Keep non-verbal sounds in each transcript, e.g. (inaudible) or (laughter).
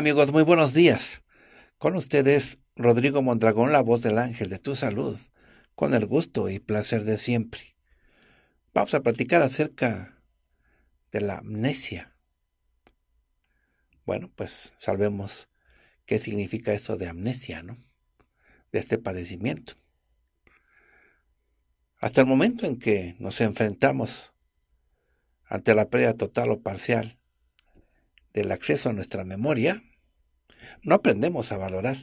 amigos, muy buenos días. Con ustedes, Rodrigo Mondragón, la voz del ángel de tu salud, con el gusto y placer de siempre. Vamos a platicar acerca de la amnesia. Bueno, pues sabemos qué significa eso de amnesia, ¿no? De este padecimiento. Hasta el momento en que nos enfrentamos ante la pérdida total o parcial del acceso a nuestra memoria, no aprendemos a valorar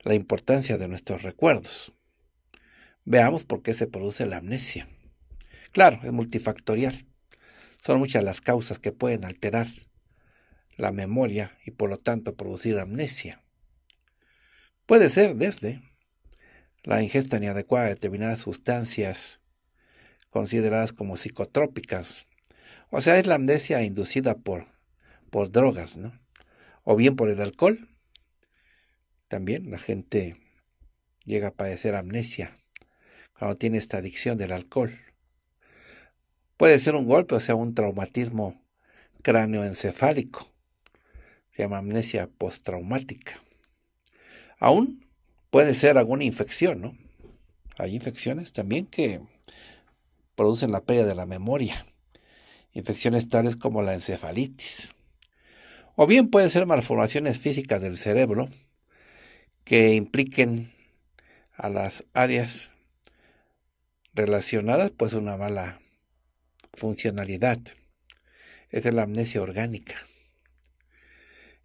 la importancia de nuestros recuerdos. Veamos por qué se produce la amnesia. Claro, es multifactorial. Son muchas las causas que pueden alterar la memoria y por lo tanto producir amnesia. Puede ser desde la ingesta inadecuada de determinadas sustancias consideradas como psicotrópicas. O sea, es la amnesia inducida por, por drogas, ¿no? o bien por el alcohol. También la gente llega a padecer amnesia cuando tiene esta adicción del alcohol. Puede ser un golpe, o sea, un traumatismo cráneoencefálico. Se llama amnesia postraumática. Aún puede ser alguna infección, ¿no? Hay infecciones también que producen la pérdida de la memoria. Infecciones tales como la encefalitis o bien pueden ser malformaciones físicas del cerebro que impliquen a las áreas relacionadas pues una mala funcionalidad. Esa es la amnesia orgánica.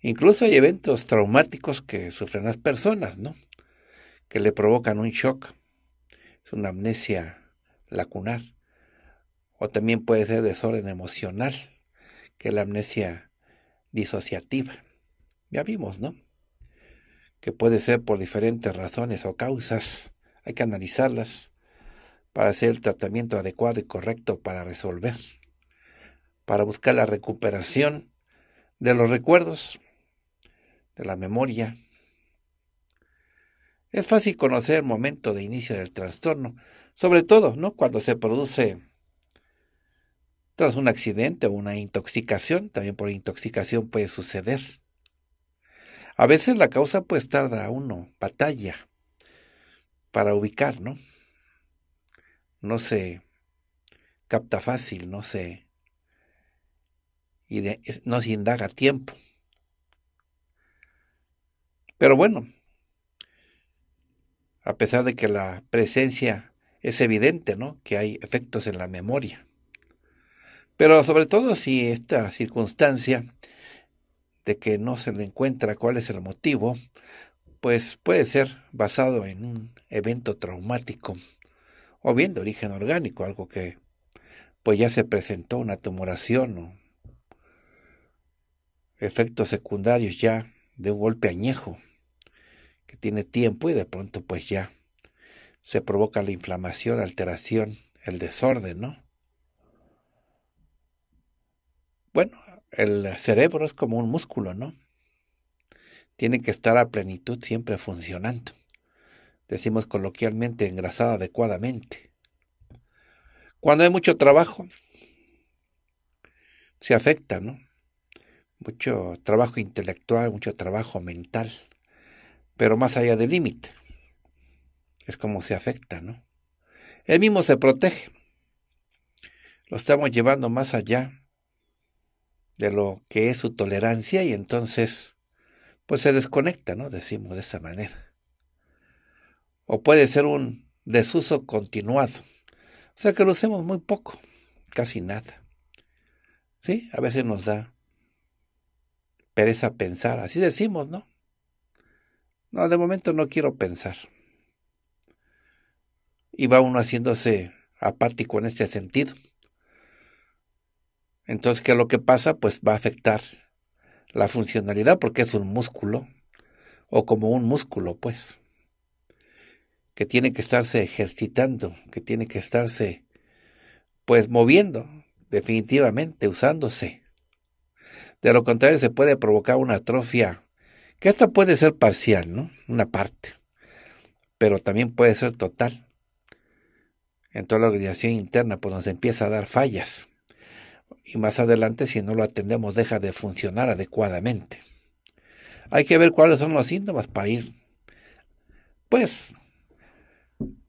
Incluso hay eventos traumáticos que sufren las personas, ¿no? Que le provocan un shock. Es una amnesia lacunar. O también puede ser desorden emocional, que la amnesia disociativa. Ya vimos, ¿no? Que puede ser por diferentes razones o causas. Hay que analizarlas para hacer el tratamiento adecuado y correcto para resolver, para buscar la recuperación de los recuerdos, de la memoria. Es fácil conocer el momento de inicio del trastorno, sobre todo ¿no? cuando se produce tras un accidente o una intoxicación. También por intoxicación puede suceder. A veces la causa pues tarda uno, batalla, para ubicar, ¿no? No se capta fácil, no se, no se indaga a tiempo. Pero bueno, a pesar de que la presencia es evidente, ¿no? Que hay efectos en la memoria. Pero sobre todo si esta circunstancia de que no se le encuentra cuál es el motivo, pues puede ser basado en un evento traumático o bien de origen orgánico, algo que pues ya se presentó una tumoración o efectos secundarios ya de un golpe añejo que tiene tiempo y de pronto pues ya se provoca la inflamación, alteración, el desorden, ¿no? Bueno, el cerebro es como un músculo, ¿no? Tiene que estar a plenitud siempre funcionando. Decimos coloquialmente engrasada adecuadamente. Cuando hay mucho trabajo, se afecta, ¿no? Mucho trabajo intelectual, mucho trabajo mental, pero más allá del límite. Es como se afecta, ¿no? Él mismo se protege. Lo estamos llevando más allá de lo que es su tolerancia y entonces pues se desconecta, ¿no? Decimos de esa manera. O puede ser un desuso continuado. O sea que lo hacemos muy poco, casi nada. ¿Sí? A veces nos da pereza pensar, así decimos, ¿no? No, de momento no quiero pensar. Y va uno haciéndose apático en este sentido. Entonces, ¿qué es lo que pasa? Pues va a afectar la funcionalidad porque es un músculo, o como un músculo, pues, que tiene que estarse ejercitando, que tiene que estarse, pues, moviendo, definitivamente, usándose. De lo contrario, se puede provocar una atrofia, que esta puede ser parcial, ¿no? Una parte, pero también puede ser total. en toda la organización interna pues, nos empieza a dar fallas y más adelante, si no lo atendemos, deja de funcionar adecuadamente. Hay que ver cuáles son los síntomas para ir, pues,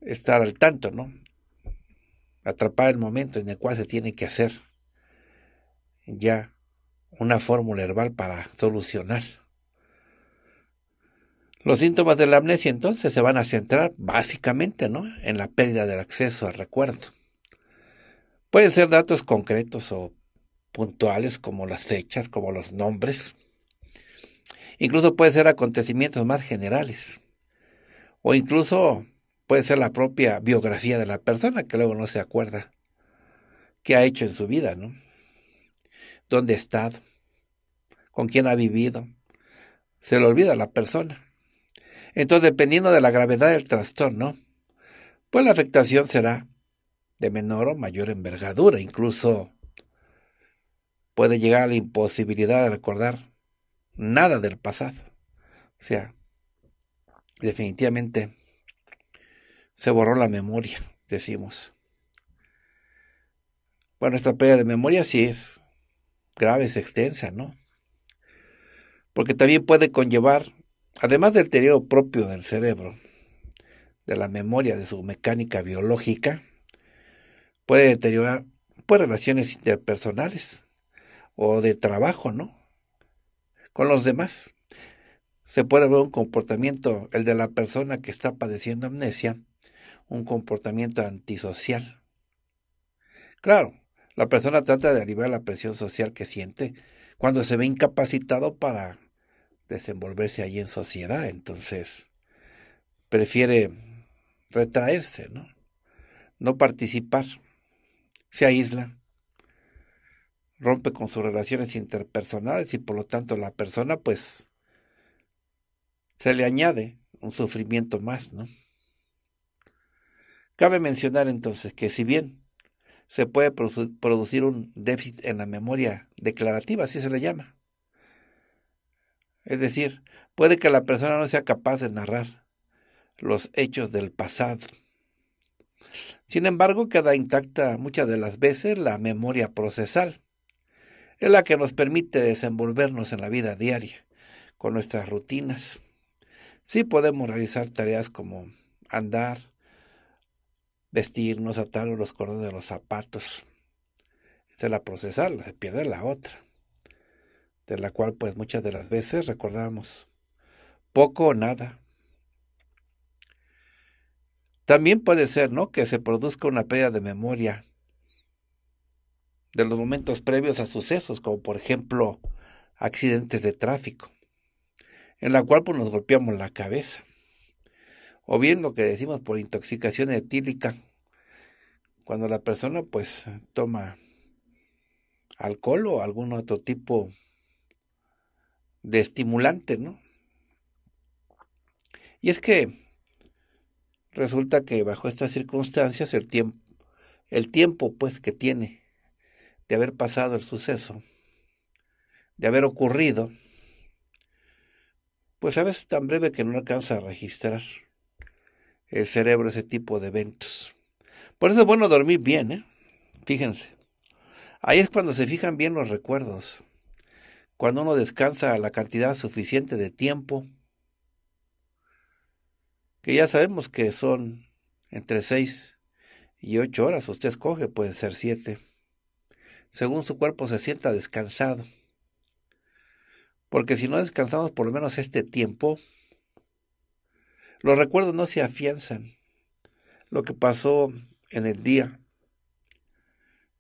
estar al tanto, ¿no? Atrapar el momento en el cual se tiene que hacer ya una fórmula herbal para solucionar. Los síntomas de la amnesia entonces se van a centrar básicamente ¿no? en la pérdida del acceso al recuerdo. Pueden ser datos concretos o puntuales como las fechas, como los nombres. Incluso puede ser acontecimientos más generales. O incluso puede ser la propia biografía de la persona que luego no se acuerda qué ha hecho en su vida, ¿no? ¿Dónde ha estado? ¿Con quién ha vivido? Se le olvida la persona. Entonces, dependiendo de la gravedad del trastorno, pues la afectación será de menor o mayor envergadura, incluso puede llegar a la imposibilidad de recordar nada del pasado. O sea, definitivamente se borró la memoria, decimos. Bueno, esta pérdida de memoria sí es grave, es extensa, ¿no? Porque también puede conllevar, además del deterioro propio del cerebro, de la memoria, de su mecánica biológica, puede deteriorar pues, relaciones interpersonales o de trabajo, ¿no? Con los demás. Se puede ver un comportamiento, el de la persona que está padeciendo amnesia, un comportamiento antisocial. Claro, la persona trata de aliviar la presión social que siente cuando se ve incapacitado para desenvolverse allí en sociedad. Entonces, prefiere retraerse, ¿no? No participar se aísla, rompe con sus relaciones interpersonales y por lo tanto la persona pues se le añade un sufrimiento más, ¿no? Cabe mencionar entonces que si bien se puede producir un déficit en la memoria declarativa, así se le llama. Es decir, puede que la persona no sea capaz de narrar los hechos del pasado sin embargo, queda intacta muchas de las veces la memoria procesal. Es la que nos permite desenvolvernos en la vida diaria, con nuestras rutinas. Sí podemos realizar tareas como andar, vestirnos, atar los cordones de los zapatos. Esa es la procesal, se pierde la otra, de la cual pues muchas de las veces recordamos poco o nada. También puede ser, ¿no? Que se produzca una pérdida de memoria de los momentos previos a sucesos, como por ejemplo accidentes de tráfico, en la cual pues, nos golpeamos la cabeza. O bien lo que decimos por intoxicación etílica, cuando la persona pues toma alcohol o algún otro tipo de estimulante, ¿no? Y es que resulta que bajo estas circunstancias el tiempo, el tiempo pues que tiene de haber pasado el suceso, de haber ocurrido, pues a veces tan breve que no alcanza a registrar el cerebro ese tipo de eventos. Por eso es bueno dormir bien, ¿eh? Fíjense. Ahí es cuando se fijan bien los recuerdos, cuando uno descansa la cantidad suficiente de tiempo que ya sabemos que son entre seis y ocho horas, usted escoge, pueden ser siete, según su cuerpo se sienta descansado. Porque si no descansamos por lo menos este tiempo, los recuerdos no se afianzan. Lo que pasó en el día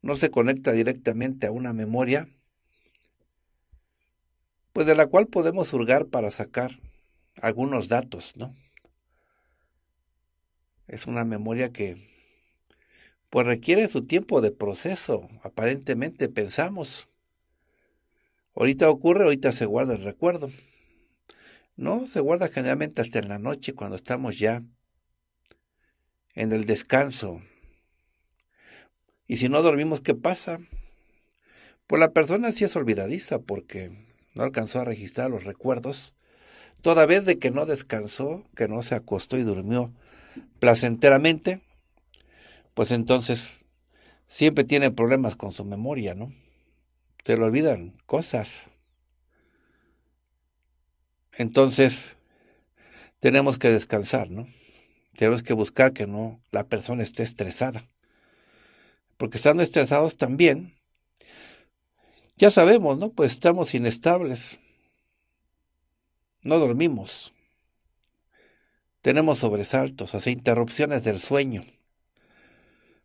no se conecta directamente a una memoria, pues de la cual podemos hurgar para sacar algunos datos, ¿no? Es una memoria que pues requiere su tiempo de proceso, aparentemente pensamos. Ahorita ocurre, ahorita se guarda el recuerdo. No, se guarda generalmente hasta en la noche, cuando estamos ya en el descanso. Y si no dormimos, ¿qué pasa? Pues la persona sí es olvidadiza porque no alcanzó a registrar los recuerdos, toda vez de que no descansó, que no se acostó y durmió placenteramente, pues entonces siempre tiene problemas con su memoria, ¿no? Se le olvidan cosas. Entonces, tenemos que descansar, ¿no? Tenemos que buscar que no la persona esté estresada. Porque estando estresados también, ya sabemos, ¿no? Pues estamos inestables. No dormimos. Tenemos sobresaltos, hace interrupciones del sueño.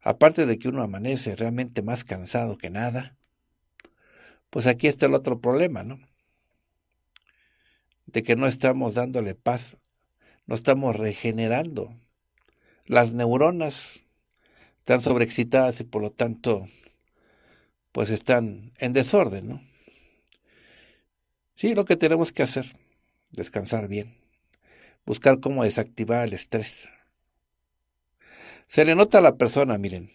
Aparte de que uno amanece realmente más cansado que nada, pues aquí está el otro problema, ¿no? De que no estamos dándole paz, no estamos regenerando. Las neuronas están sobreexcitadas y por lo tanto, pues están en desorden, ¿no? Sí, lo que tenemos que hacer, descansar bien buscar cómo desactivar el estrés. Se le nota a la persona, miren.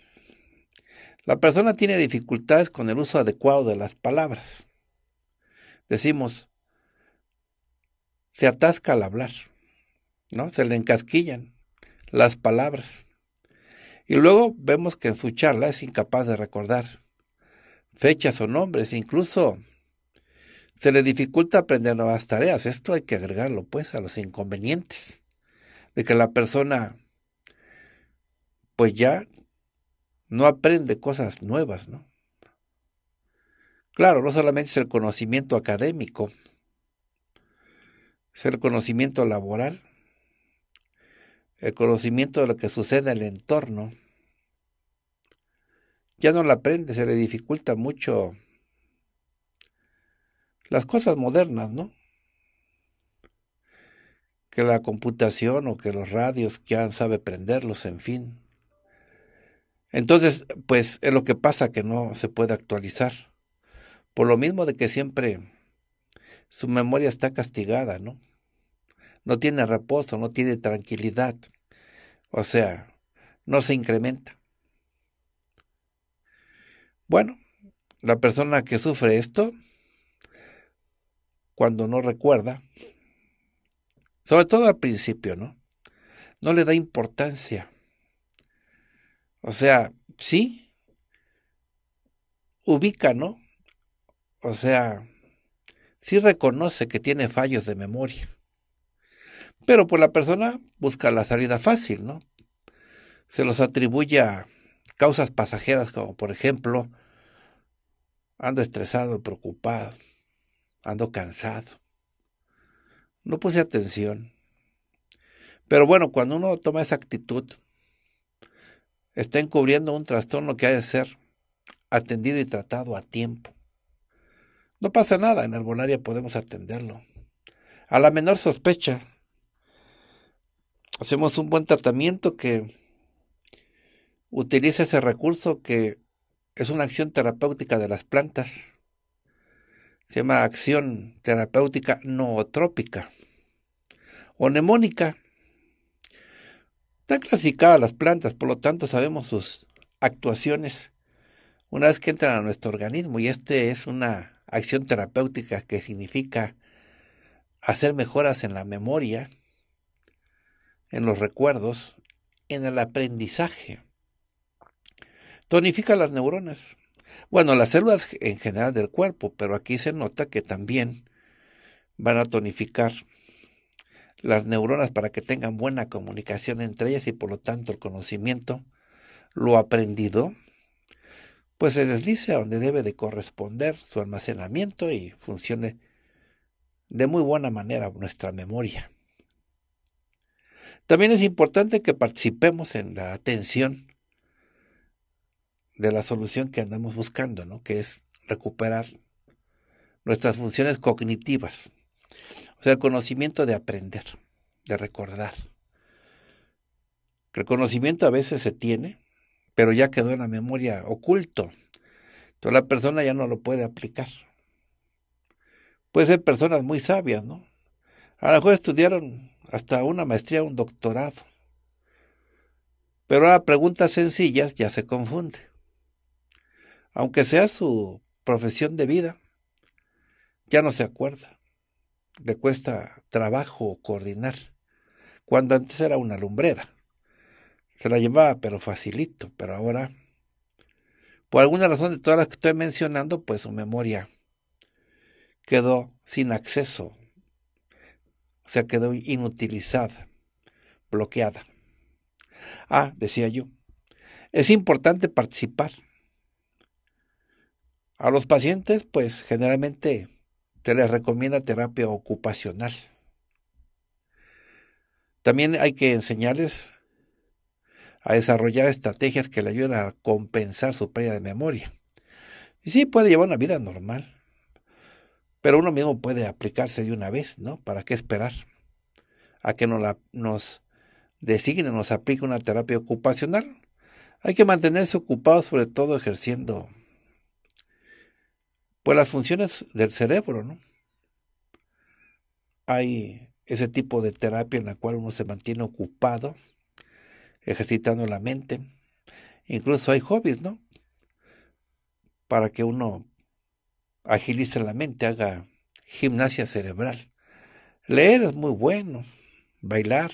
La persona tiene dificultades con el uso adecuado de las palabras. Decimos, se atasca al hablar, ¿no? Se le encasquillan las palabras. Y luego vemos que en su charla es incapaz de recordar fechas o nombres, incluso se le dificulta aprender nuevas tareas. Esto hay que agregarlo pues a los inconvenientes de que la persona pues ya no aprende cosas nuevas, ¿no? Claro, no solamente es el conocimiento académico, es el conocimiento laboral, el conocimiento de lo que sucede en el entorno. Ya no lo aprende, se le dificulta mucho las cosas modernas, ¿no? Que la computación o que los radios ya sabe prenderlos, en fin. Entonces, pues es lo que pasa que no se puede actualizar. Por lo mismo de que siempre su memoria está castigada, ¿no? No tiene reposo, no tiene tranquilidad. O sea, no se incrementa. Bueno, la persona que sufre esto cuando no recuerda, sobre todo al principio, ¿no? No le da importancia. O sea, sí, ubica, ¿no? O sea, sí reconoce que tiene fallos de memoria. Pero pues la persona busca la salida fácil, ¿no? Se los atribuye a causas pasajeras como por ejemplo, ando estresado, preocupado, ando cansado. No puse atención. Pero bueno, cuando uno toma esa actitud, está encubriendo un trastorno que ha de ser atendido y tratado a tiempo. No pasa nada, en bolaria podemos atenderlo. A la menor sospecha, hacemos un buen tratamiento que utiliza ese recurso que es una acción terapéutica de las plantas se llama acción terapéutica nootrópica o mnemónica. Están clasificadas las plantas, por lo tanto sabemos sus actuaciones una vez que entran a nuestro organismo y este es una acción terapéutica que significa hacer mejoras en la memoria, en los recuerdos, en el aprendizaje. Tonifica las neuronas. Bueno, las células en general del cuerpo, pero aquí se nota que también van a tonificar las neuronas para que tengan buena comunicación entre ellas y por lo tanto el conocimiento, lo aprendido, pues se deslice a donde debe de corresponder su almacenamiento y funcione de muy buena manera nuestra memoria. También es importante que participemos en la atención de la solución que andamos buscando, ¿no? que es recuperar nuestras funciones cognitivas, o sea, el conocimiento de aprender, de recordar. El conocimiento a veces se tiene, pero ya quedó en la memoria oculto. Entonces la persona ya no lo puede aplicar. Puede ser personas muy sabias, ¿no? A lo mejor estudiaron hasta una maestría, un doctorado. Pero a preguntas sencillas ya se confunde aunque sea su profesión de vida, ya no se acuerda. Le cuesta trabajo coordinar, cuando antes era una lumbrera. Se la llevaba, pero facilito, pero ahora, por alguna razón de todas las que estoy mencionando, pues su memoria quedó sin acceso, o sea, quedó inutilizada, bloqueada. Ah, decía yo, es importante participar a los pacientes, pues generalmente se les recomienda terapia ocupacional. También hay que enseñarles a desarrollar estrategias que le ayuden a compensar su pérdida de memoria. Y sí, puede llevar una vida normal, pero uno mismo puede aplicarse de una vez, ¿no? ¿Para qué esperar? A que nos, nos designen, nos aplique una terapia ocupacional. Hay que mantenerse ocupado, sobre todo ejerciendo pues las funciones del cerebro, ¿no? Hay ese tipo de terapia en la cual uno se mantiene ocupado, ejercitando la mente. Incluso hay hobbies, ¿no? Para que uno agilice la mente, haga gimnasia cerebral. Leer es muy bueno, bailar,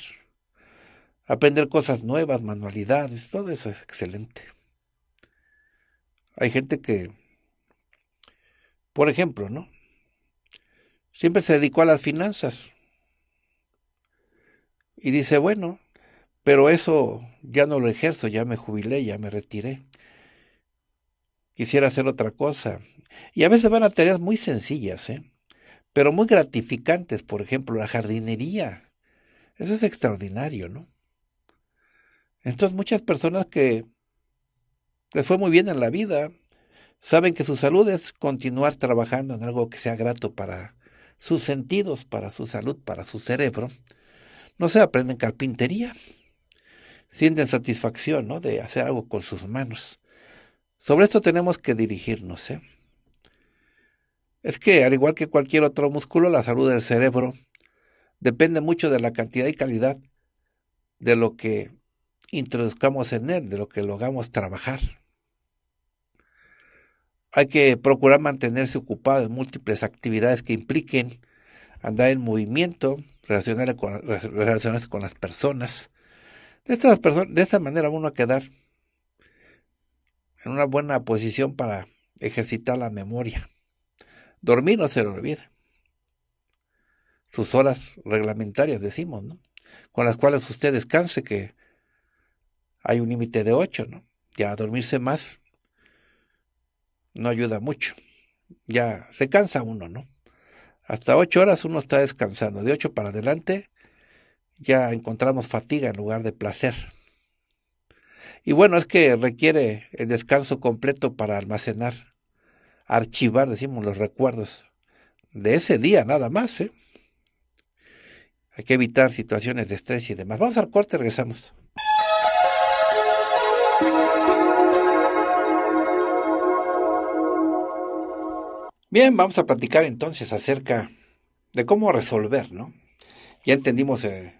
aprender cosas nuevas, manualidades, todo eso es excelente. Hay gente que por ejemplo, ¿no? Siempre se dedicó a las finanzas. Y dice, bueno, pero eso ya no lo ejerzo, ya me jubilé, ya me retiré. Quisiera hacer otra cosa. Y a veces van a tareas muy sencillas, ¿eh? pero muy gratificantes. Por ejemplo, la jardinería. Eso es extraordinario, ¿no? Entonces muchas personas que les fue muy bien en la vida, saben que su salud es continuar trabajando en algo que sea grato para sus sentidos, para su salud, para su cerebro. No se aprenden carpintería. Sienten satisfacción ¿no? de hacer algo con sus manos. Sobre esto tenemos que dirigirnos. ¿eh? Es que, al igual que cualquier otro músculo, la salud del cerebro depende mucho de la cantidad y calidad de lo que introduzcamos en él, de lo que logramos trabajar. Hay que procurar mantenerse ocupado en múltiples actividades que impliquen andar en movimiento, relacionarse con, las personas. De, esta manera uno va a quedar en una buena posición para ejercitar la memoria. Dormir no se lo olvida. Sus horas reglamentarias, decimos, ¿no? Con las cuales usted descanse, que hay un límite de 8, ¿no? Ya dormirse más no ayuda mucho. Ya se cansa uno, ¿no? Hasta ocho horas uno está descansando. De ocho para adelante ya encontramos fatiga en lugar de placer. Y bueno, es que requiere el descanso completo para almacenar, archivar, decimos, los recuerdos de ese día nada más. ¿eh? Hay que evitar situaciones de estrés y demás. Vamos al corte, regresamos. Bien, vamos a platicar entonces acerca de cómo resolver, ¿no? Ya entendimos eh,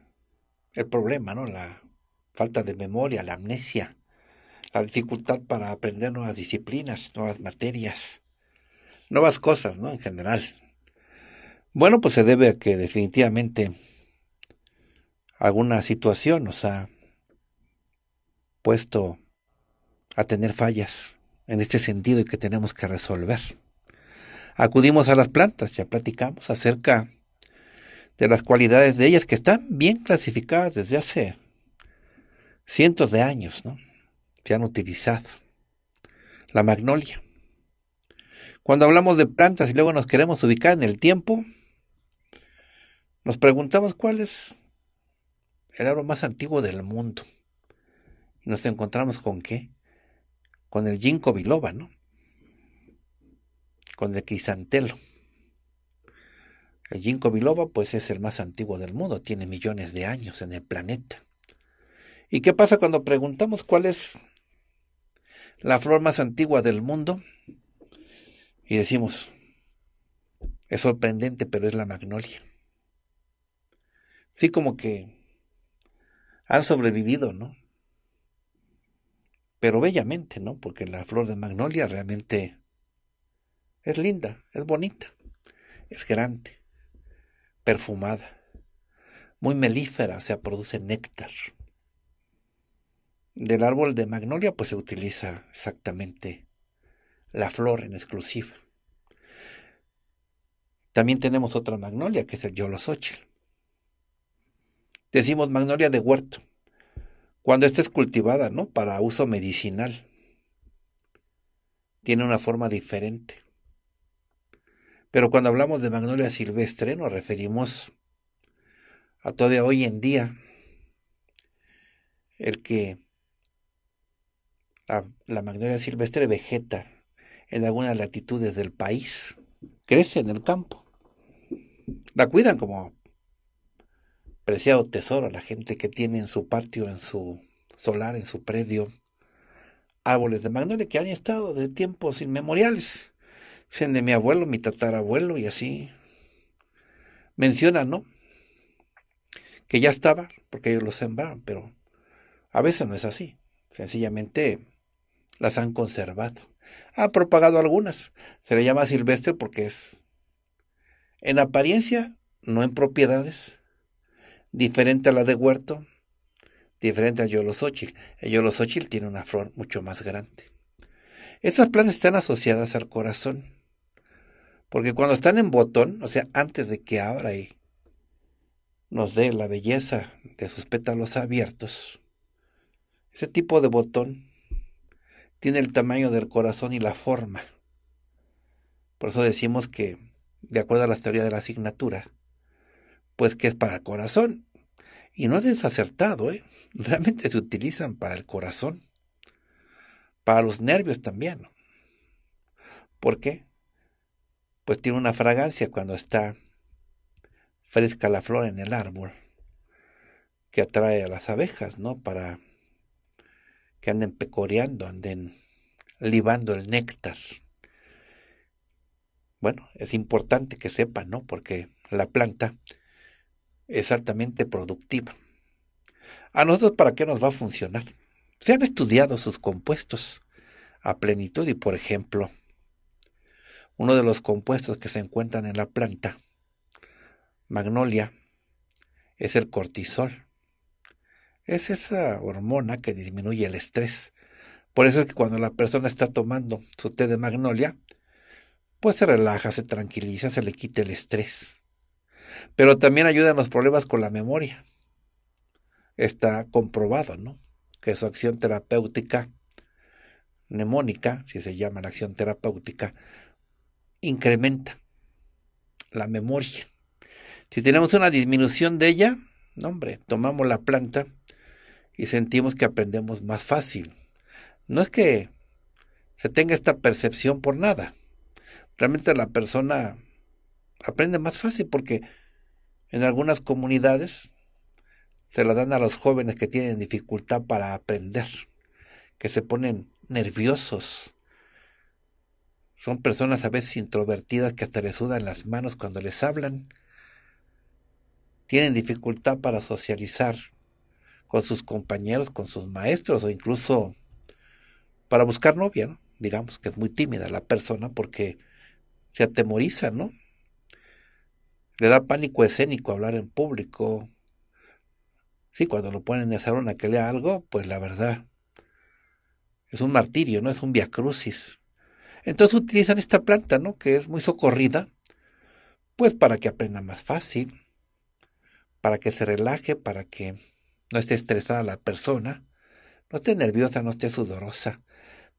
el, problema, ¿no? La falta de memoria, la amnesia, la dificultad para aprender nuevas disciplinas, nuevas materias, nuevas cosas, ¿no? En general. Bueno, pues se debe a que definitivamente alguna situación nos ha puesto a tener fallas en este sentido y que tenemos que resolver acudimos a las plantas, ya platicamos acerca de las cualidades de ellas que están bien clasificadas desde hace cientos de años, ¿no? Se han utilizado. La magnolia. Cuando hablamos de plantas y luego nos queremos ubicar en el tiempo, nos preguntamos cuál es el árbol más antiguo del mundo. Y nos encontramos con qué? Con el ginkgo biloba, ¿no? de crisantelo. El ginkgo biloba pues es el más antiguo del mundo, tiene millones de años en el planeta. ¿Y qué pasa cuando preguntamos cuál es la flor más antigua del mundo? Y decimos, es sorprendente, pero es la magnolia. Sí, como que han sobrevivido, ¿no? Pero bellamente, ¿no? Porque la flor de magnolia realmente es linda, es bonita, es grande, perfumada, muy melífera, o se produce néctar. Del árbol de magnolia pues se utiliza exactamente la flor en exclusiva. También tenemos otra magnolia que es el yolosóchil. Decimos magnolia de huerto, cuando esta es cultivada, ¿no? Para uso medicinal. Tiene una forma diferente. Pero cuando hablamos de magnolia silvestre nos referimos a todavía hoy en día el que la, magnolia silvestre vegeta en algunas latitudes del país, crece en el campo. La cuidan como preciado tesoro la gente que tiene en su patio, en su solar, en su predio, árboles de magnolia que han estado de tiempos inmemoriales. Dicen de mi abuelo, mi tatarabuelo y así. menciona, ¿no? Que ya estaba, porque ellos lo sembraron, pero a veces no es así. Sencillamente las han conservado. Ha propagado algunas. Se le llama silvestre porque es en apariencia, no en propiedades, diferente a la de huerto, diferente a Yolosóchil. El Yolosóchil tiene una flor mucho más grande. Estas plantas están asociadas al corazón. Porque cuando están en botón, o sea, antes de que abra y nos dé la belleza de sus pétalos abiertos, ese tipo de botón tiene el tamaño del corazón y la forma. Por eso decimos que, de acuerdo a las teorías de la asignatura, pues que es para el corazón. Y no es desacertado, ¿eh? (laughs) Realmente se utilizan para el corazón, para los nervios también. ¿Por qué? pues tiene una fragancia cuando está fresca la flor en el árbol, que atrae a las abejas, ¿no? Para que anden pecoreando, anden libando el néctar. Bueno, es importante que sepan, ¿no? Porque la planta es altamente productiva. ¿A nosotros para qué nos va a funcionar? Se han estudiado sus compuestos a plenitud y, por ejemplo, uno de los compuestos que se encuentran en la planta magnolia es el cortisol. Es esa hormona que disminuye el estrés. Por eso es que cuando la persona está tomando su té de magnolia, pues se relaja, se tranquiliza, se le quita el estrés. Pero también ayuda en los problemas con la memoria. Está comprobado, ¿no? Que su acción terapéutica mnemónica, si se llama la acción terapéutica, incrementa la memoria. Si tenemos una disminución de ella, no hombre, tomamos la planta y sentimos que aprendemos más fácil. No es que se tenga esta percepción por nada. Realmente la persona aprende más fácil porque en algunas comunidades se la dan a los jóvenes que tienen dificultad para aprender, que se ponen nerviosos, son personas a veces introvertidas que hasta les sudan las manos cuando les hablan. Tienen dificultad para socializar con sus compañeros, con sus maestros o incluso para buscar novia, digamos que es muy tímida la persona porque se atemoriza, ¿no? Le da pánico escénico hablar en público. Sí, cuando lo ponen en el salón a que lea algo, pues la verdad es un martirio, ¿no? Es un viacrucis. Entonces utilizan esta planta, ¿no? Que es muy socorrida, pues para que aprenda más fácil, para que se relaje, para que no esté estresada la persona, no esté nerviosa, no esté sudorosa,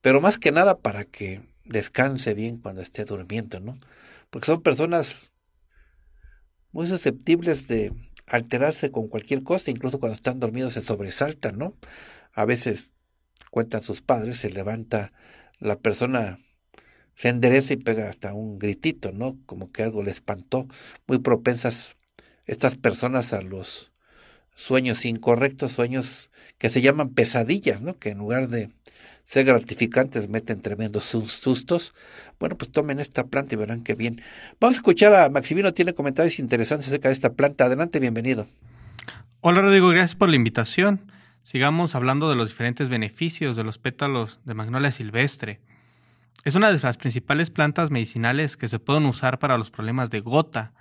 pero más que nada para que descanse bien cuando esté durmiendo, ¿no? Porque son personas muy susceptibles de alterarse con cualquier cosa, incluso cuando están dormidos se sobresaltan, ¿no? A veces, cuentan sus padres, se levanta la persona se endereza y pega hasta un gritito, ¿no? Como que algo le espantó. Muy propensas estas personas a los sueños incorrectos, sueños que se llaman pesadillas, ¿no? Que en lugar de ser gratificantes meten tremendos sustos. Bueno, pues tomen esta planta y verán qué bien. Vamos a escuchar a Maximino, tiene comentarios interesantes acerca de esta planta. Adelante, bienvenido. Hola Rodrigo, gracias por la invitación. Sigamos hablando de los diferentes beneficios de los pétalos de magnolia silvestre. Es una de las principales plantas medicinales que se pueden usar para los problemas de gota,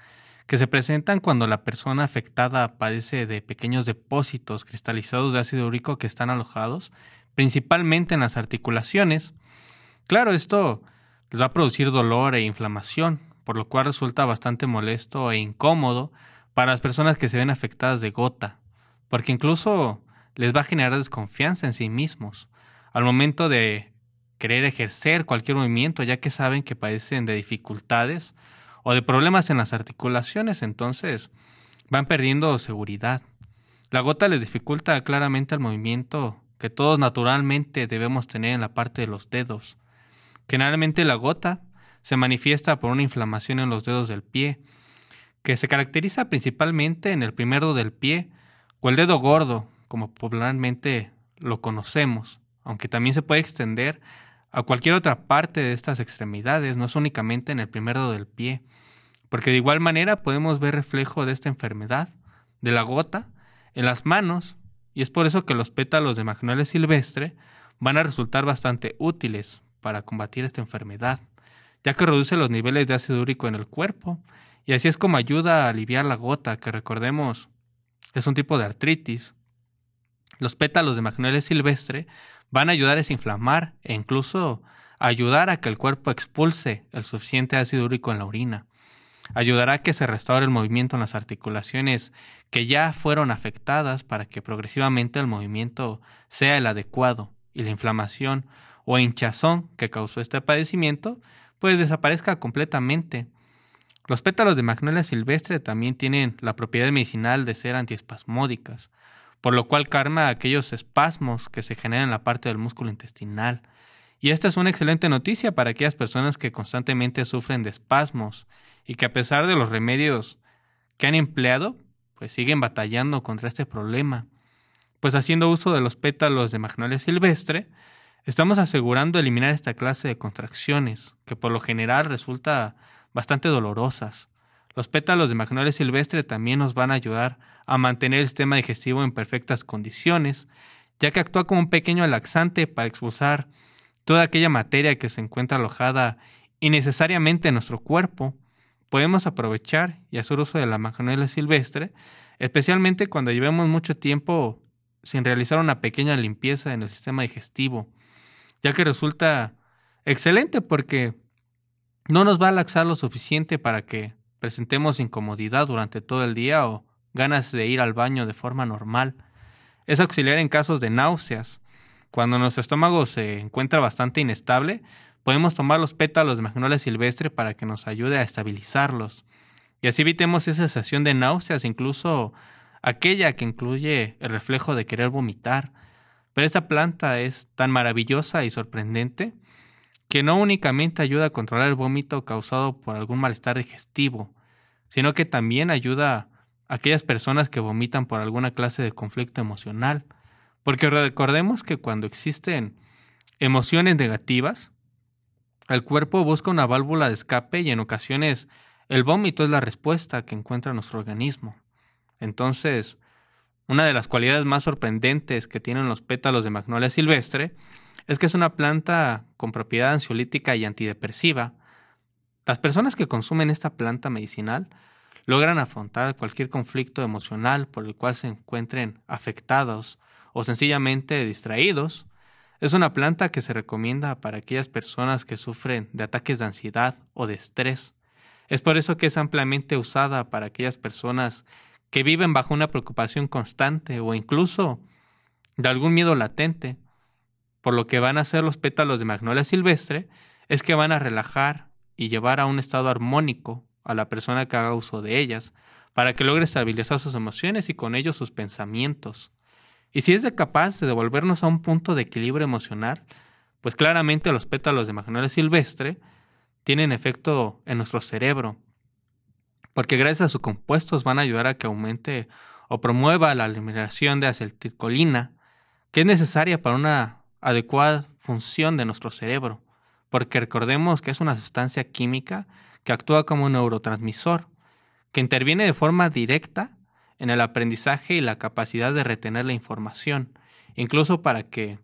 que se presentan cuando la persona afectada padece de pequeños depósitos cristalizados de ácido úrico que están alojados principalmente en las articulaciones. Claro, esto les va a producir dolor e inflamación, por lo cual resulta bastante molesto e incómodo para las personas que se ven afectadas de gota, porque incluso les va a generar desconfianza en sí mismos. Al momento de querer ejercer cualquier movimiento, ya que saben que padecen de dificultades o de problemas en las articulaciones, entonces van perdiendo seguridad. La gota les dificulta claramente el movimiento que todos naturalmente debemos tener en la parte de los dedos. Generalmente la gota se manifiesta por una inflamación en los dedos del pie, que se caracteriza principalmente en el primer dedo del pie o el dedo gordo, como popularmente lo conocemos, aunque también se puede extender a cualquier otra parte de estas extremidades, no es únicamente en el primero del pie, porque de igual manera podemos ver reflejo de esta enfermedad, de la gota, en las manos, y es por eso que los pétalos de magnolia silvestre van a resultar bastante útiles para combatir esta enfermedad, ya que reduce los niveles de ácido úrico en el cuerpo, y así es como ayuda a aliviar la gota, que recordemos es un tipo de artritis. Los pétalos de magnolia silvestre van a ayudar a desinflamar e incluso ayudar a que el cuerpo expulse el suficiente ácido úrico en la orina. Ayudará a que se restaure el movimiento en las articulaciones que ya fueron afectadas para que progresivamente el movimiento sea el adecuado y la inflamación o hinchazón que causó este padecimiento pues desaparezca completamente. Los pétalos de magnolia silvestre también tienen la propiedad medicinal de ser antiespasmódicas, por lo cual calma aquellos espasmos que se generan en la parte del músculo intestinal. Y esta es una excelente noticia para aquellas personas que constantemente sufren de espasmos y que a pesar de los remedios que han empleado, pues siguen batallando contra este problema. Pues haciendo uso de los pétalos de magnolia silvestre, estamos asegurando eliminar esta clase de contracciones, que por lo general resulta bastante dolorosas. Los pétalos de magnolia silvestre también nos van a ayudar a mantener el sistema digestivo en perfectas condiciones, ya que actúa como un pequeño laxante para expulsar toda aquella materia que se encuentra alojada innecesariamente en nuestro cuerpo. Podemos aprovechar y hacer uso de la magnolia silvestre, especialmente cuando llevemos mucho tiempo sin realizar una pequeña limpieza en el sistema digestivo, ya que resulta excelente porque no nos va a laxar lo suficiente para que presentemos incomodidad durante todo el día o ganas de ir al baño de forma normal. Es auxiliar en casos de náuseas. Cuando nuestro estómago se encuentra bastante inestable, podemos tomar los pétalos de magnolia silvestre para que nos ayude a estabilizarlos. Y así evitemos esa sensación de náuseas, incluso aquella que incluye el reflejo de querer vomitar. Pero esta planta es tan maravillosa y sorprendente que no únicamente ayuda a controlar el vómito causado por algún malestar digestivo, sino que también ayuda aquellas personas que vomitan por alguna clase de conflicto emocional. Porque recordemos que cuando existen emociones negativas, el cuerpo busca una válvula de escape y en ocasiones el vómito es la respuesta que encuentra nuestro organismo. Entonces, una de las cualidades más sorprendentes que tienen los pétalos de magnolia silvestre es que es una planta con propiedad ansiolítica y antidepresiva. Las personas que consumen esta planta medicinal logran afrontar cualquier conflicto emocional por el cual se encuentren afectados o sencillamente distraídos. Es una planta que se recomienda para aquellas personas que sufren de ataques de ansiedad o de estrés. Es por eso que es ampliamente usada para aquellas personas que viven bajo una preocupación constante o incluso de algún miedo latente. Por lo que van a hacer los pétalos de magnolia silvestre es que van a relajar y llevar a un estado armónico a la persona que haga uso de ellas, para que logre estabilizar sus emociones y con ello sus pensamientos. Y si es capaz de devolvernos a un punto de equilibrio emocional, pues claramente los pétalos de magnolia silvestre tienen efecto en nuestro cerebro, porque gracias a sus compuestos van a ayudar a que aumente o promueva la eliminación de acetilcolina, que es necesaria para una adecuada función de nuestro cerebro, porque recordemos que es una sustancia química que actúa como un neurotransmisor, que interviene de forma directa en el aprendizaje y la capacidad de retener la información, incluso para que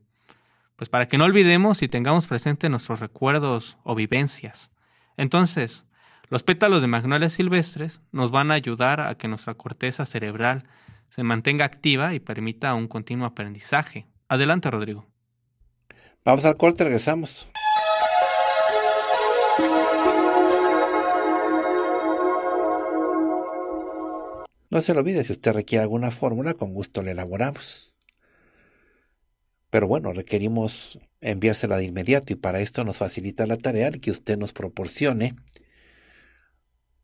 pues para que no olvidemos y tengamos presente nuestros recuerdos o vivencias. Entonces, los pétalos de magnolias silvestres nos van a ayudar a que nuestra corteza cerebral se mantenga activa y permita un continuo aprendizaje. Adelante, Rodrigo. Vamos al corte, regresamos. No se lo olvide, si usted requiere alguna fórmula, con gusto la elaboramos. Pero bueno, requerimos enviársela de inmediato y para esto nos facilita la tarea que usted nos proporcione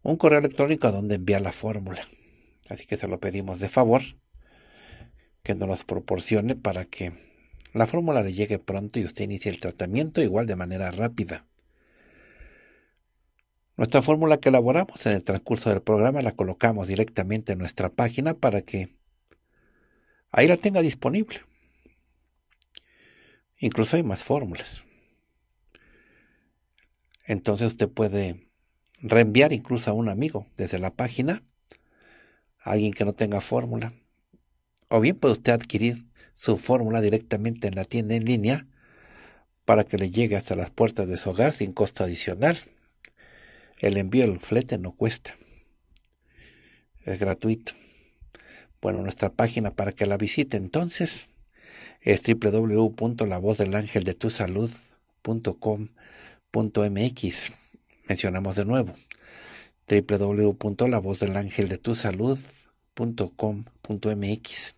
un correo electrónico a donde enviar la fórmula. Así que se lo pedimos de favor que nos los proporcione para que la fórmula le llegue pronto y usted inicie el tratamiento igual de manera rápida. Nuestra fórmula que elaboramos en el transcurso del programa la colocamos directamente en nuestra página para que ahí la tenga disponible. Incluso hay más fórmulas. Entonces usted puede reenviar incluso a un amigo desde la página, alguien que no tenga fórmula. O bien puede usted adquirir su fórmula directamente en la tienda en línea para que le llegue hasta las puertas de su hogar sin costo adicional. El envío, el flete no cuesta. Es gratuito. Bueno, nuestra página para que la visite entonces es www.lavozdelangeldetusalud.com.mx. Mencionamos de nuevo www.lavozdelangeldetusalud.com.mx.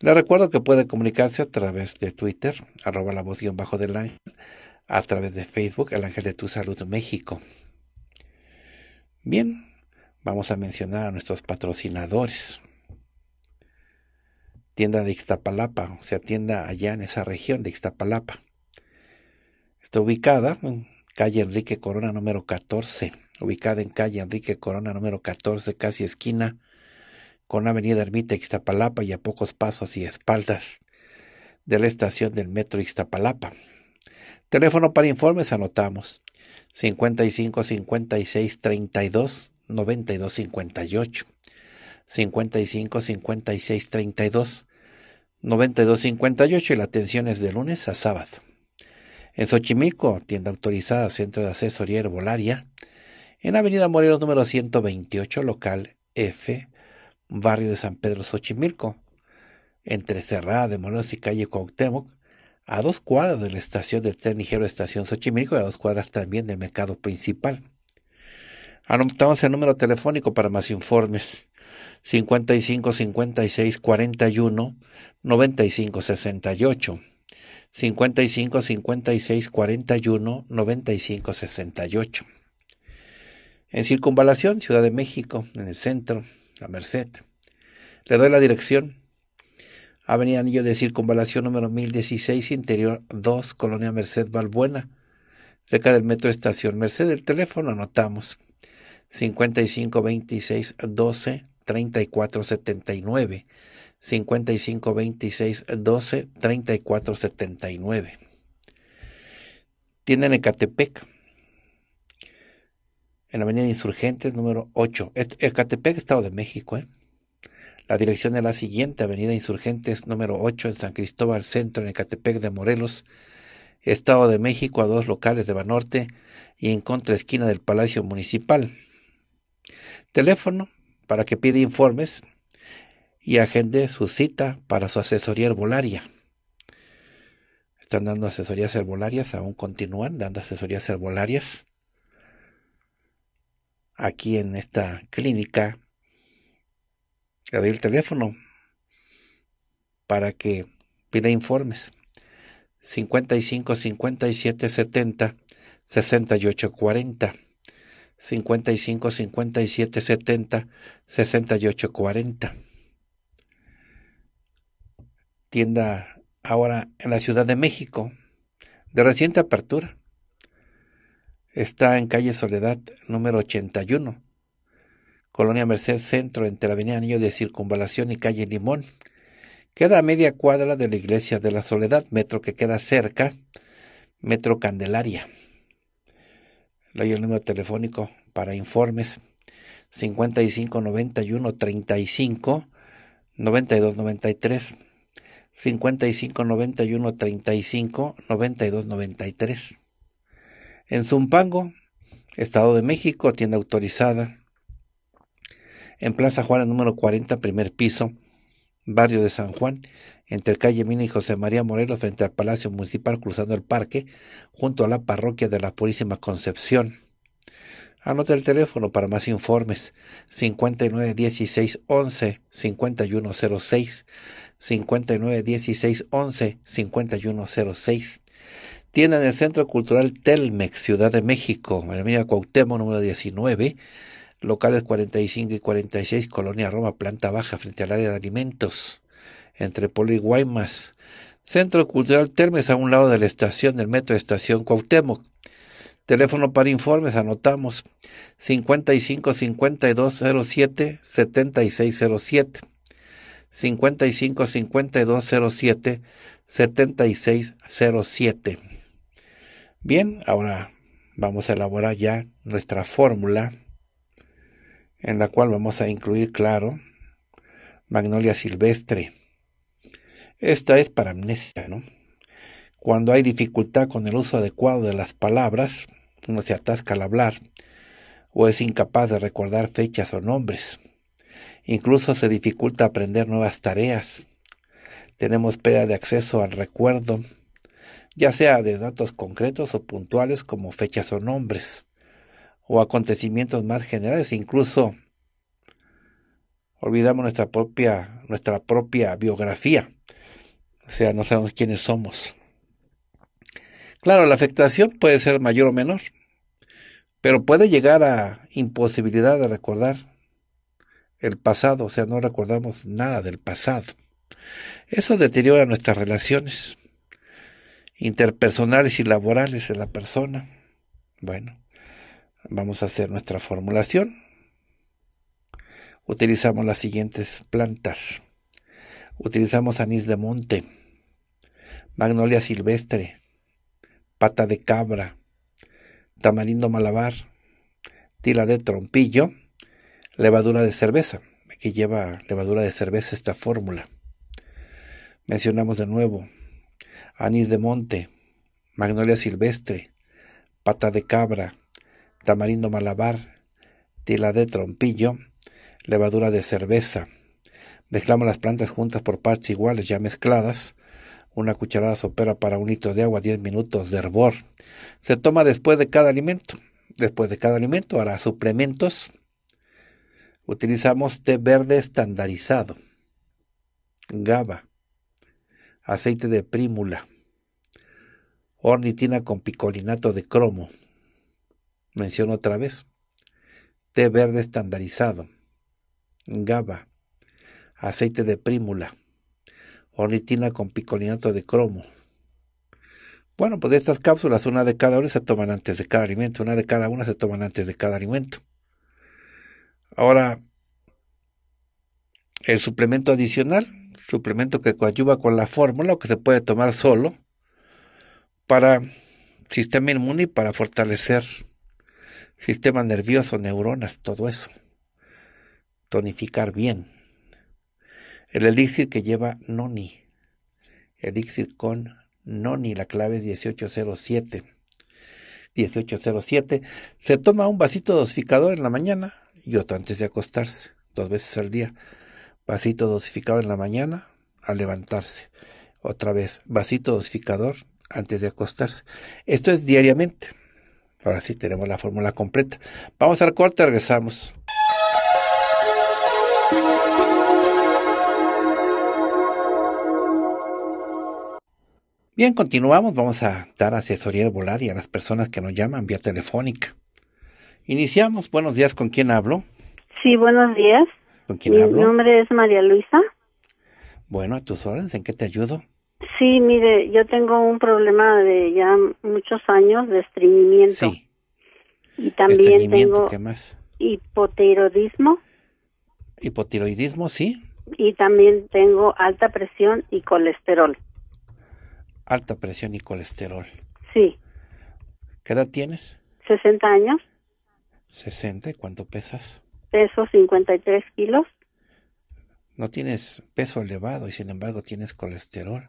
Le recuerdo que puede comunicarse a través de Twitter, arroba la voz guión bajo del a través de Facebook, el ángel de tu salud México. Bien, vamos a mencionar a nuestros patrocinadores. Tienda de Ixtapalapa, o sea, tienda allá en esa región de Ixtapalapa. Está ubicada en calle Enrique Corona número 14, ubicada en calle Enrique Corona número 14, casi esquina con Avenida Ermita Ixtapalapa y a pocos pasos y espaldas de la estación del metro Ixtapalapa. Teléfono para informes anotamos 55 56 32 92 58 55 56 32 92 58 y la atención es de lunes a sábado. En Xochimilco, tienda autorizada Centro de Asesoría Herbolaria, en Avenida Morelos número 128, local F, barrio de San Pedro Xochimilco, entre Cerrada de Morelos y calle Cuauhtémoc, a dos cuadras de la estación del tren ligero Estación Xochimilco y a dos cuadras también del mercado principal. Anotamos el número telefónico para más informes. 55 56 41 95 68. 55 56 41 95 68. En Circunvalación, Ciudad de México, en el centro, La Merced. Le doy la dirección Avenida Anillo de Circunvalación número 1016, Interior 2, Colonia Merced Balbuena, cerca del Metro Estación Merced. El teléfono anotamos 55 26 12 34 79. Tienda en Ecatepec, en la Avenida Insurgentes número 8. Ecatepec, Estado de México, ¿eh? La dirección de la siguiente, Avenida Insurgentes número 8 en San Cristóbal Centro, en Ecatepec de Morelos, Estado de México, a dos locales de Banorte y en contra esquina del Palacio Municipal. Teléfono para que pida informes y agende su cita para su asesoría herbolaria. Están dando asesorías herbolarias, aún continúan dando asesorías herbolarias aquí en esta clínica le doy el teléfono para que pida informes. 55 57 70 68 40. 55 57 70 68 40. Tienda ahora en la Ciudad de México, de reciente apertura. Está en calle Soledad número 81, Colonia Merced Centro, entre la Avenida Anillo de Circunvalación y Calle Limón. Queda a media cuadra de la Iglesia de la Soledad, metro que queda cerca, Metro Candelaria. Leí el número telefónico para informes 55 91 35 92 93 55 91 35 92 93. En Zumpango, Estado de México, tienda autorizada en Plaza Juana número 40, primer piso, barrio de San Juan, entre calle Mina y José María Morelos, frente al Palacio Municipal, cruzando el parque, junto a la parroquia de la Purísima Concepción. Anote el teléfono para más informes 591611 5106 591611 5106 Tienda en el Centro Cultural Telmex, Ciudad de México, en la Avenida Cuauhtémoc número 19 locales 45 y 46, Colonia Roma, planta baja frente al área de alimentos, entre Polo y Guaymas. Centro Cultural Termes a un lado de la estación del metro Estación Cuauhtémoc. Teléfono para informes, anotamos 55 5207 7607. 55 5207 7607. Bien, ahora vamos a elaborar ya nuestra fórmula en la cual vamos a incluir, claro, Magnolia silvestre. Esta es para amnesia, ¿no? Cuando hay dificultad con el uso adecuado de las palabras, uno se atasca al hablar o es incapaz de recordar fechas o nombres. Incluso se dificulta aprender nuevas tareas. Tenemos pérdida de acceso al recuerdo, ya sea de datos concretos o puntuales como fechas o nombres o acontecimientos más generales, incluso olvidamos nuestra propia, nuestra propia biografía, o sea, no sabemos quiénes somos. Claro, la afectación puede ser mayor o menor, pero puede llegar a imposibilidad de recordar el pasado, o sea, no recordamos nada del pasado. Eso deteriora nuestras relaciones interpersonales y laborales de la persona. Bueno, Vamos a hacer nuestra formulación. Utilizamos las siguientes plantas. Utilizamos anís de monte, magnolia silvestre, pata de cabra, tamarindo malabar, tila de trompillo, levadura de cerveza. Aquí lleva levadura de cerveza esta fórmula. Mencionamos de nuevo anís de monte, magnolia silvestre, pata de cabra, tamarindo malabar, tila de trompillo, levadura de cerveza. Mezclamos las plantas juntas por partes iguales ya mezcladas. Una cucharada sopera para un litro de agua, 10 minutos de hervor. Se toma después de cada alimento. Después de cada alimento, hará suplementos. Utilizamos té verde estandarizado, GABA, aceite de prímula, ornitina con picolinato de cromo, menciono otra vez, té verde estandarizado, GABA, aceite de prímula, ornitina con picolinato de cromo. Bueno, pues estas cápsulas, una de cada una se toman antes de cada alimento, una de cada una se toman antes de cada alimento. Ahora, el suplemento adicional, suplemento que coadyuva con la fórmula o que se puede tomar solo para sistema inmune y para fortalecer sistema nervioso, neuronas, todo eso. Tonificar bien. El elixir que lleva noni. Elixir con noni, la clave es 1807. 1807. Se toma un vasito dosificador en la mañana y otro antes de acostarse, dos veces al día. Vasito dosificador en la mañana al levantarse. Otra vez, vasito dosificador antes de acostarse. Esto es diariamente. Ahora sí tenemos la fórmula completa. Vamos al corte, regresamos. Bien, continuamos. Vamos a dar asesoría al volar y a las personas que nos llaman vía telefónica. Iniciamos. Buenos días. ¿Con quién hablo? Sí, buenos días. ¿Con quién hablo? Mi nombre es María Luisa. Bueno, a tus órdenes. ¿En qué te ayudo? Sí, mire, yo tengo un problema de ya muchos años de estreñimiento. Sí. Y también tengo más? hipotiroidismo. Hipotiroidismo, sí. Y también tengo alta presión y colesterol. Alta presión y colesterol. Sí. ¿Qué edad tienes? 60 años. 60, ¿cuánto pesas? Peso 53 kilos. No tienes peso elevado y sin embargo tienes colesterol.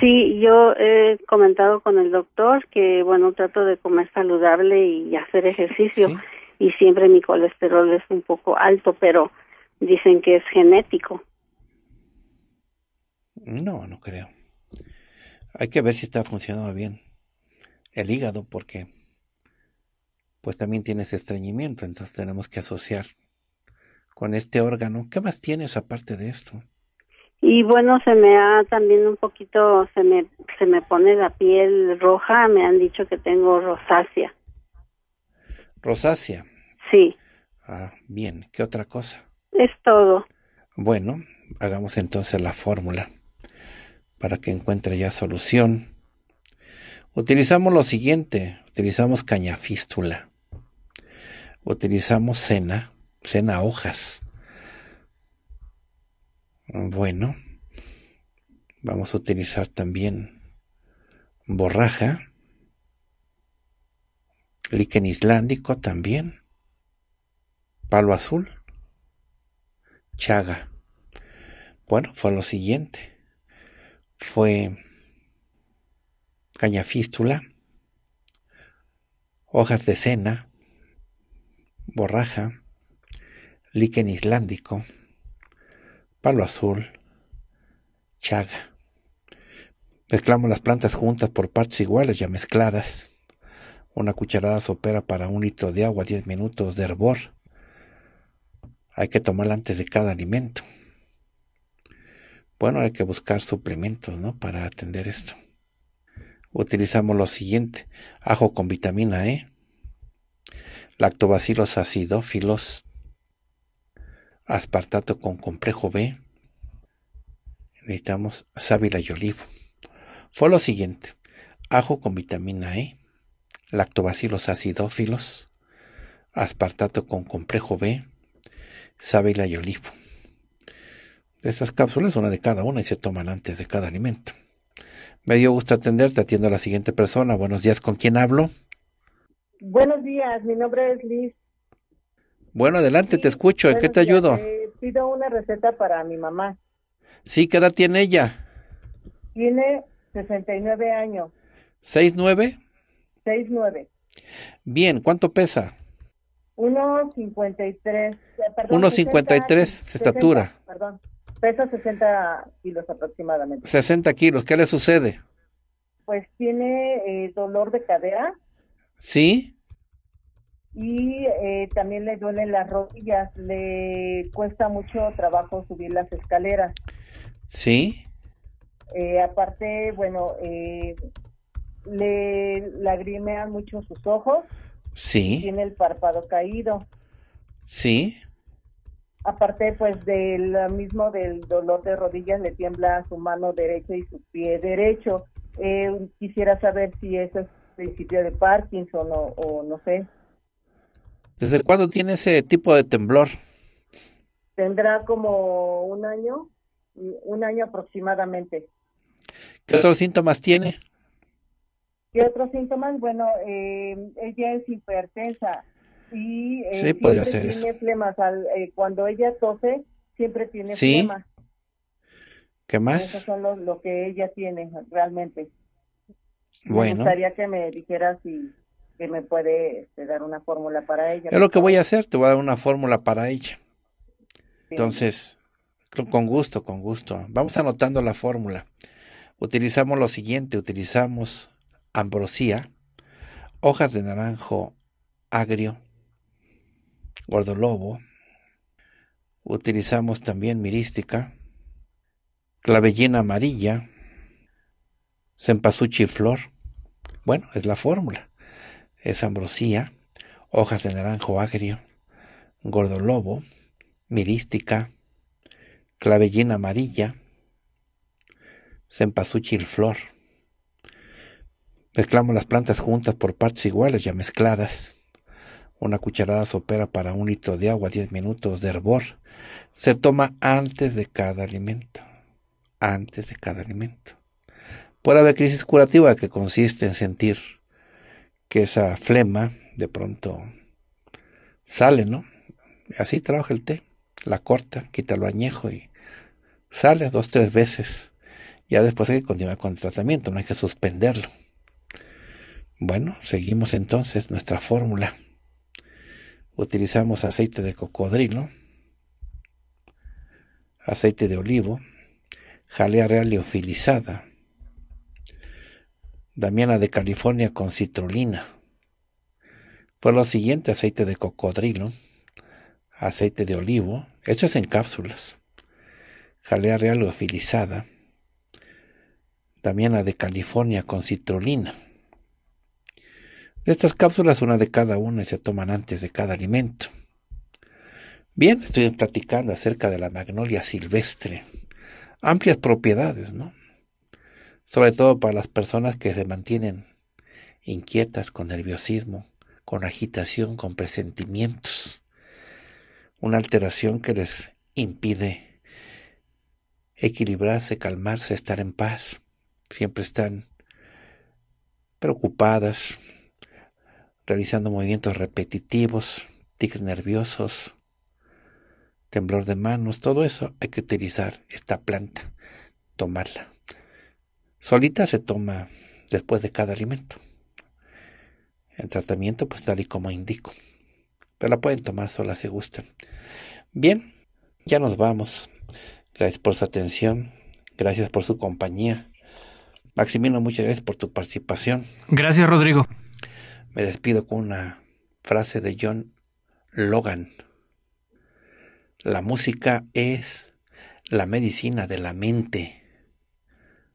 Sí, yo he comentado con el doctor que, bueno, trato de comer saludable y hacer ejercicio. Y siempre mi colesterol es un poco alto, pero dicen que es genético. No, no creo. Hay que ver si está funcionando bien el hígado, porque pues también tienes estreñimiento, entonces tenemos que asociar con este órgano. ¿Qué más tienes aparte de esto? y bueno se me ha también un poquito se me se me pone la piel roja me han dicho que tengo rosácea rosácea sí ah bien qué otra cosa es todo bueno hagamos entonces la fórmula para que encuentre ya solución utilizamos lo siguiente utilizamos cañafístula utilizamos cena cena hojas bueno, vamos a utilizar también borraja, líquen islandico también, palo azul, chaga. Bueno, fue lo siguiente. Fue caña fístula, hojas de cena, borraja, líquen islandico, palo azul, chaga. Mezclamos las plantas juntas por partes iguales ya mezcladas. Una cucharada sopera para un litro de agua, 10 minutos de hervor. Hay que tomarla antes de cada alimento. Bueno, hay que buscar suplementos, ¿no? Para atender esto. Utilizamos lo siguiente: ajo con vitamina E, lactobacilos acidófilos aspartato con complejo B, necesitamos sábila y olivo. Fue lo siguiente, ajo con vitamina E, lactobacilos acidófilos, aspartato con complejo B, sábila y olivo. De estas cápsulas, una de cada una y se toman antes de cada alimento. Me dio gusto atenderte, atiendo a la siguiente persona. Buenos días, ¿con quién hablo? Buenos días, mi nombre es Liz bueno, adelante, te escucho. ¿En qué te ayudo? Eh, pido una receta para mi mamá. Sí, ¿qué edad tiene ella? Tiene 69 años. ¿69? 69. Bien, ¿cuánto pesa? 1,53. 1,53 estatura. Perdón, pesa 60 kilos aproximadamente. 60 kilos, ¿qué le sucede? Pues tiene eh, dolor de cadera. Sí y eh, también le duelen las rodillas, le cuesta mucho trabajo subir las escaleras. Sí. Eh, aparte, bueno, eh, le lagrimean mucho sus ojos. Sí. Tiene el párpado caído. Sí. Aparte, pues, del mismo del dolor de rodillas, le tiembla su mano derecha y su pie derecho. quisiera saber si eso es principio de Parkinson o, o no sé. ¿Desde cuándo tiene ese tipo de temblor? Tendrá como un año, un año aproximadamente. ¿Qué otros síntomas tiene? ¿Qué otros síntomas? Bueno, eh, ella es hipertensa y eh, sí, tiene flemas. Al, eh, cuando ella tose, siempre tiene ¿Sí? ¿Qué más? Eso son lo que ella tiene realmente. Bueno. Me gustaría que me dijeras si que me puede este, dar una fórmula para ella. Es lo que voy a hacer, te voy a dar una fórmula para ella. Entonces, con gusto, con gusto. Vamos anotando la fórmula. Utilizamos lo siguiente, utilizamos ambrosía, hojas de naranjo agrio, gordolobo, utilizamos también mirística, clavellina amarilla, sempasuchi flor. Bueno, es la fórmula es ambrosía, hojas de naranjo agrio, gordolobo, mirística, clavellina amarilla, cempasúchil flor. Mezclamos las plantas juntas por partes iguales ya mezcladas. Una cucharada sopera para un litro de agua, 10 minutos de hervor. Se toma antes de cada alimento. Antes de cada alimento. Puede haber crisis curativa que consiste en sentir que esa flema de pronto sale, ¿no? Así trabaja el té, la corta, quita lo añejo y sale dos, tres veces. Ya después hay que continuar con el tratamiento, no hay que suspenderlo. Bueno, seguimos entonces nuestra fórmula. Utilizamos aceite de cocodrilo, aceite de olivo, jalea real liofilizada, Damiana de California con citrulina. Fue lo siguiente, aceite de cocodrilo, aceite de olivo, esto en cápsulas, jalea real o afilizada, Damiana de California con citrulina. De estas cápsulas, una de cada una se toman antes de cada alimento. Bien, estoy platicando acerca de la magnolia silvestre. Amplias propiedades, ¿no? sobre todo para las personas que se mantienen inquietas con nerviosismo, con agitación, con presentimientos, una alteración que les impide equilibrarse, calmarse, estar en paz. Siempre están preocupadas, realizando movimientos repetitivos, tics nerviosos, temblor de manos, todo eso hay que utilizar esta planta, tomarla solita se toma después de cada alimento. El tratamiento, pues tal y como indico. Pero la pueden tomar sola si gustan. Bien, ya nos vamos. Gracias por su atención. Gracias por su compañía. Maximiliano, muchas gracias por tu participación. Gracias, Rodrigo. Me despido con una frase de John Logan. La música es la medicina de la mente.